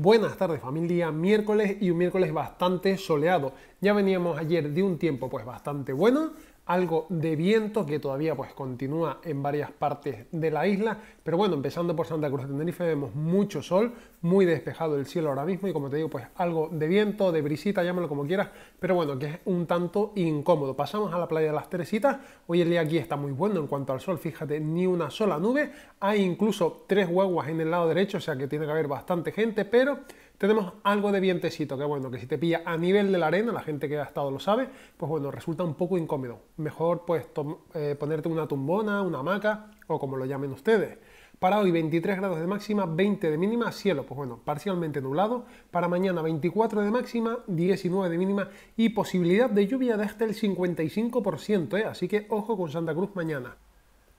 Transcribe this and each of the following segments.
Buenas tardes familia, miércoles y un miércoles bastante soleado. Ya veníamos ayer de un tiempo pues bastante bueno, algo de viento que todavía pues continúa en varias partes de la isla, pero bueno, empezando por Santa Cruz de Tenerife vemos mucho sol, muy despejado el cielo ahora mismo y como te digo pues algo de viento, de brisita, llámalo como quieras, pero bueno, que es un tanto incómodo. Pasamos a la playa de las Teresitas, hoy el día aquí está muy bueno en cuanto al sol, fíjate, ni una sola nube, hay incluso tres guaguas en el lado derecho, o sea que tiene que haber bastante gente, pero tenemos algo de vientecito, que bueno, que si te pilla a nivel de la arena, la gente que ha estado lo sabe, pues bueno, resulta un poco incómodo. Mejor pues eh, ponerte una tumbona, una hamaca o como lo llamen ustedes. Para hoy 23 grados de máxima, 20 de mínima, cielo pues bueno, parcialmente nublado. Para mañana 24 de máxima, 19 de mínima y posibilidad de lluvia de hasta el 55%, ¿eh? así que ojo con Santa Cruz mañana.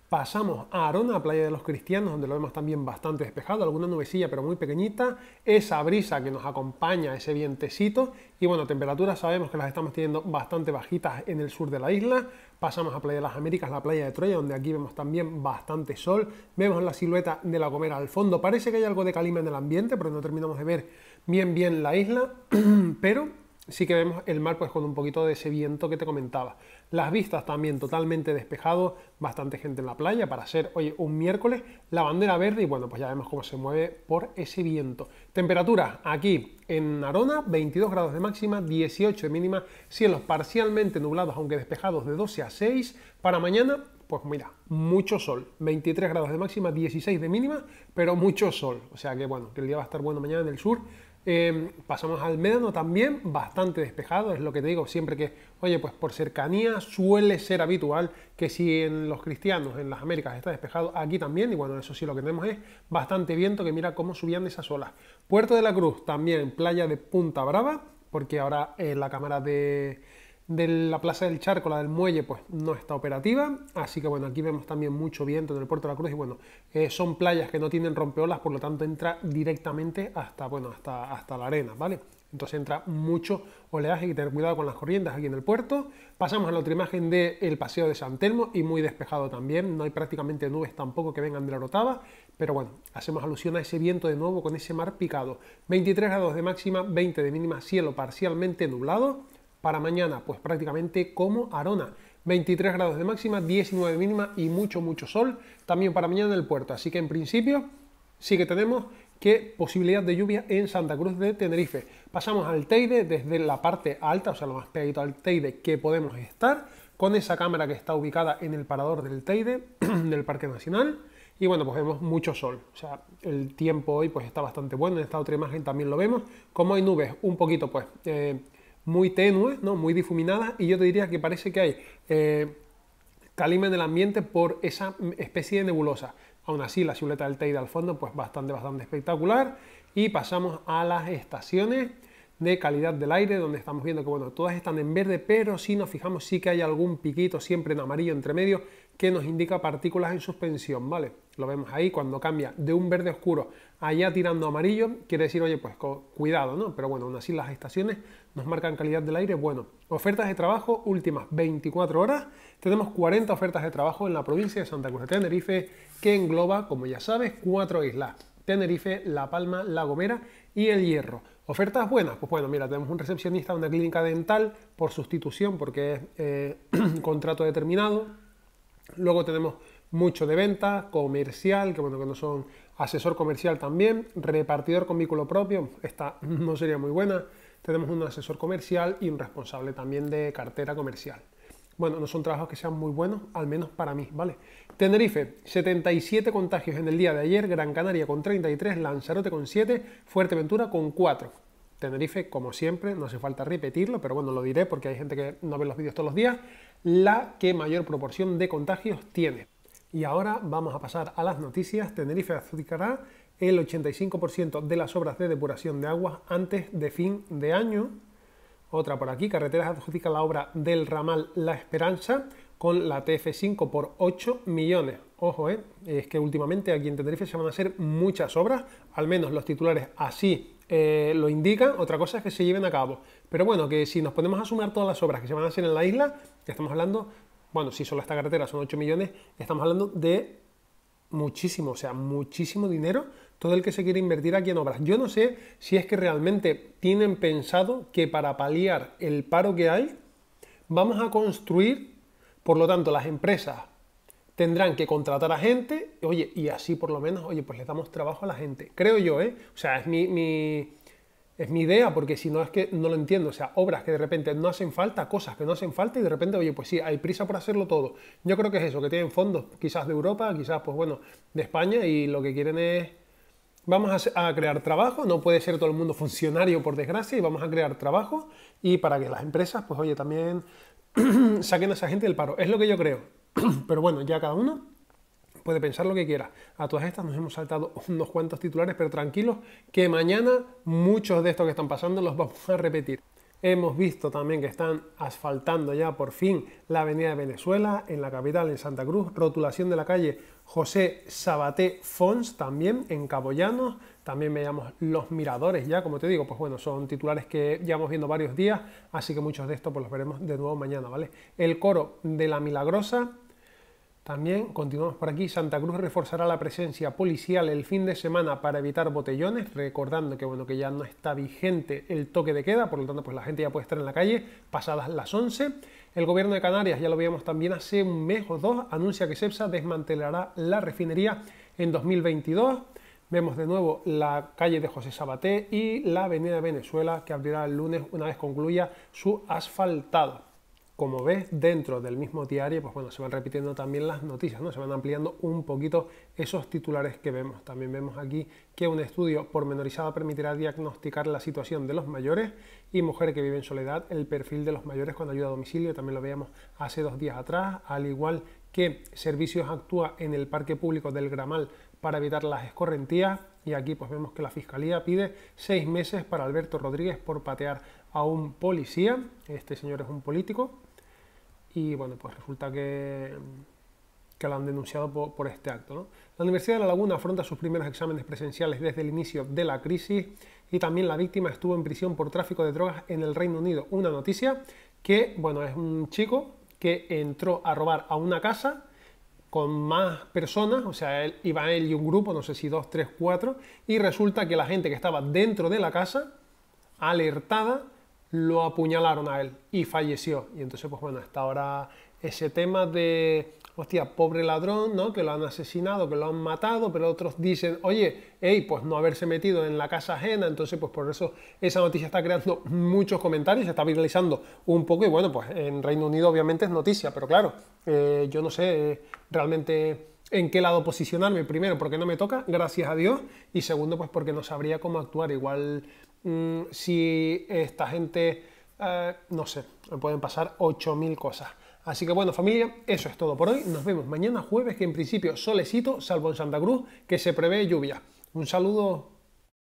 Pasamos a Arona, playa de los cristianos, donde lo vemos también bastante despejado, alguna nubecilla pero muy pequeñita, esa brisa que nos acompaña, ese vientecito, y bueno, temperaturas sabemos que las estamos teniendo bastante bajitas en el sur de la isla. Pasamos a Playa de las Américas, la playa de Troya, donde aquí vemos también bastante sol, vemos la silueta de la Gomera al fondo, parece que hay algo de calima en el ambiente, pero no terminamos de ver bien bien la isla, pero sí que vemos el mar pues con un poquito de ese viento que te comentaba. Las vistas también totalmente despejado, bastante gente en la playa para hacer hoy un miércoles, la bandera verde y bueno, pues ya vemos cómo se mueve por ese viento. Temperatura aquí en Arona, 22 grados de máxima, 18 de mínima, cielos parcialmente nublados aunque despejados de 12 a 6. Para mañana, pues mira, mucho sol, 23 grados de máxima, 16 de mínima, pero mucho sol. O sea que bueno, que el día va a estar bueno mañana en el sur. Em, pasamos al Médano también, bastante despejado, es lo que te digo siempre que, oye, pues por cercanía suele ser habitual que si en los cristianos, en las Américas está despejado, aquí también, y bueno, eso sí lo que tenemos es bastante viento que mira cómo subían esas olas. Puerto de la Cruz también, playa de Punta Brava, porque ahora la cámara de de la Plaza del Charco, la del muelle, pues no está operativa. Así que bueno, aquí vemos también mucho viento en el puerto de la Cruz y bueno, eh, son playas que no tienen rompeolas, por lo tanto entra directamente hasta, bueno, hasta, hasta la arena, ¿vale? Entonces entra mucho oleaje y tener cuidado con las corrientes aquí en el puerto. Pasamos a la otra imagen del paseo de San Telmo y muy despejado también. No hay prácticamente nubes tampoco que vengan de la rotaba. Pero bueno, hacemos alusión a ese viento de nuevo con ese mar picado. 23 grados de máxima, 20 de mínima, cielo parcialmente nublado. Para mañana, pues prácticamente como Arona. 23 grados de máxima, 19 mínima y mucho, mucho sol también para mañana en el puerto. Así que en principio sí que tenemos que posibilidad de lluvia en Santa Cruz de Tenerife. Pasamos al Teide desde la parte alta, o sea, lo más pegadito al Teide que podemos estar, con esa cámara que está ubicada en el parador del Teide, del Parque Nacional. Y bueno, pues vemos mucho sol. O sea, el tiempo hoy pues está bastante bueno. En esta otra imagen también lo vemos. Como hay nubes un poquito pues... Eh, muy tenue, ¿no? muy difuminada, y yo te diría que parece que hay eh, calima en el ambiente por esa especie de nebulosa. Aún así, la silueta del Teide al fondo, pues bastante, bastante espectacular. Y pasamos a las estaciones de calidad del aire, donde estamos viendo que bueno, todas están en verde, pero si nos fijamos sí que hay algún piquito siempre en amarillo entre medio que nos indica partículas en suspensión, ¿vale? Lo vemos ahí cuando cambia de un verde oscuro allá tirando amarillo, quiere decir, oye, pues cuidado, ¿no? Pero bueno, aún así las estaciones nos marcan calidad del aire. Bueno, ofertas de trabajo últimas 24 horas. Tenemos 40 ofertas de trabajo en la provincia de Santa Cruz de Tenerife, que engloba, como ya sabes, cuatro islas. Tenerife, La Palma, La Gomera y El Hierro. Ofertas buenas, pues bueno, mira, tenemos un recepcionista una clínica dental por sustitución porque es eh, contrato determinado. Luego tenemos mucho de venta, comercial, que bueno, que no son asesor comercial también, repartidor con vehículo propio, esta no sería muy buena. Tenemos un asesor comercial y un responsable también de cartera comercial. Bueno, no son trabajos que sean muy buenos, al menos para mí, ¿vale? Tenerife, 77 contagios en el día de ayer, Gran Canaria con 33, Lanzarote con 7, Fuerteventura con 4. Tenerife, como siempre, no hace falta repetirlo, pero bueno, lo diré porque hay gente que no ve los vídeos todos los días, la que mayor proporción de contagios tiene. Y ahora vamos a pasar a las noticias. Tenerife adjudicará el 85% de las obras de depuración de aguas antes de fin de año. Otra por aquí, Carreteras adjudica la obra del ramal La Esperanza con la TF5 por 8 millones. Ojo, eh, es que últimamente aquí en Tenerife se van a hacer muchas obras, al menos los titulares así eh, lo indican, otra cosa es que se lleven a cabo. Pero bueno, que si nos ponemos a sumar todas las obras que se van a hacer en la isla, estamos hablando, bueno, si solo esta carretera son 8 millones, estamos hablando de muchísimo, o sea, muchísimo dinero todo el que se quiere invertir aquí en obras. Yo no sé si es que realmente tienen pensado que para paliar el paro que hay, vamos a construir, por lo tanto, las empresas tendrán que contratar a gente, oye, y así por lo menos, oye, pues le damos trabajo a la gente. Creo yo, ¿eh? O sea, es mi, es mi idea, porque si no es que no lo entiendo. O sea, obras que de repente no hacen falta, cosas que no hacen falta, y de repente, oye, pues sí, hay prisa por hacerlo todo. Yo creo que es eso, que tienen fondos, quizás de Europa, quizás, pues bueno, de España, y lo que quieren es Vamos a, crear trabajo, no puede ser todo el mundo funcionario por desgracia, y vamos a crear trabajo y para que las empresas, pues oye, también saquen a esa gente del paro. Es lo que yo creo. Pero bueno, ya cada uno puede pensar lo que quiera. A todas estas nos hemos saltado unos cuantos titulares, pero tranquilos, que mañana muchos de estos que están pasando los vamos a repetir. Hemos visto también que están asfaltando ya por fin la avenida de Venezuela, en la capital, en Santa Cruz, rotulación de la calle José Sabaté Fons también en Cabollanos, también veíamos los miradores ya, como te digo, pues bueno, son titulares que llevamos viendo varios días, así que muchos de estos pues los veremos de nuevo mañana, ¿vale? El coro de la Milagrosa también continuamos por aquí. Santa Cruz reforzará la presencia policial el fin de semana para evitar botellones, recordando que bueno que ya no está vigente el toque de queda, por lo tanto pues la gente ya puede estar en la calle pasadas las 11. El gobierno de Canarias, ya lo veíamos también hace un mes o dos, anuncia que Cepsa desmantelará la refinería en 2022. Vemos de nuevo la calle de José Sabaté y la avenida Venezuela que abrirá el lunes una vez concluya su asfaltado como ves, dentro del mismo diario, pues bueno, se van repitiendo también las noticias, ¿no? Se van ampliando un poquito esos titulares que vemos. También vemos aquí que un estudio pormenorizado permitirá diagnosticar la situación de los mayores y mujeres que viven en soledad, el perfil de los mayores con ayuda a domicilio, también lo veíamos hace dos días atrás, al igual que Servicios actúa en el parque público del Gramal para evitar las escorrentías y aquí pues vemos que la Fiscalía pide seis meses para Alberto Rodríguez por patear a un policía, este señor es un político, y bueno, pues resulta que, que la han denunciado por, este acto. La Universidad de La Laguna afronta sus primeros exámenes presenciales desde el inicio de la crisis y también la víctima estuvo en prisión por tráfico de drogas en el Reino Unido. Una noticia que, bueno, es un chico que entró a robar a una casa con más personas, o sea, él, iba él y un grupo, no sé si dos, tres, cuatro, y resulta que la gente que estaba dentro de la casa, alertada, lo apuñalaron a él y falleció. Y entonces, pues bueno, hasta ahora ese tema de, hostia, pobre ladrón, ¿no? Que lo han asesinado, que lo han matado, pero otros dicen, oye, hey, pues no haberse metido en la casa ajena, entonces pues por eso esa noticia está creando muchos comentarios, se está viralizando un poco y bueno, pues en Reino Unido obviamente es noticia, pero claro, eh, yo no sé eh, realmente en qué lado posicionarme, primero porque no me toca, gracias a Dios, y segundo pues porque no sabría cómo actuar. Igual mm, si esta gente, eh, no sé, me pueden pasar 8.000 cosas. Así que bueno, familia, eso es todo por hoy. Nos vemos mañana jueves, que en principio solecito, salvo en Santa Cruz, que se prevé lluvia. Un saludo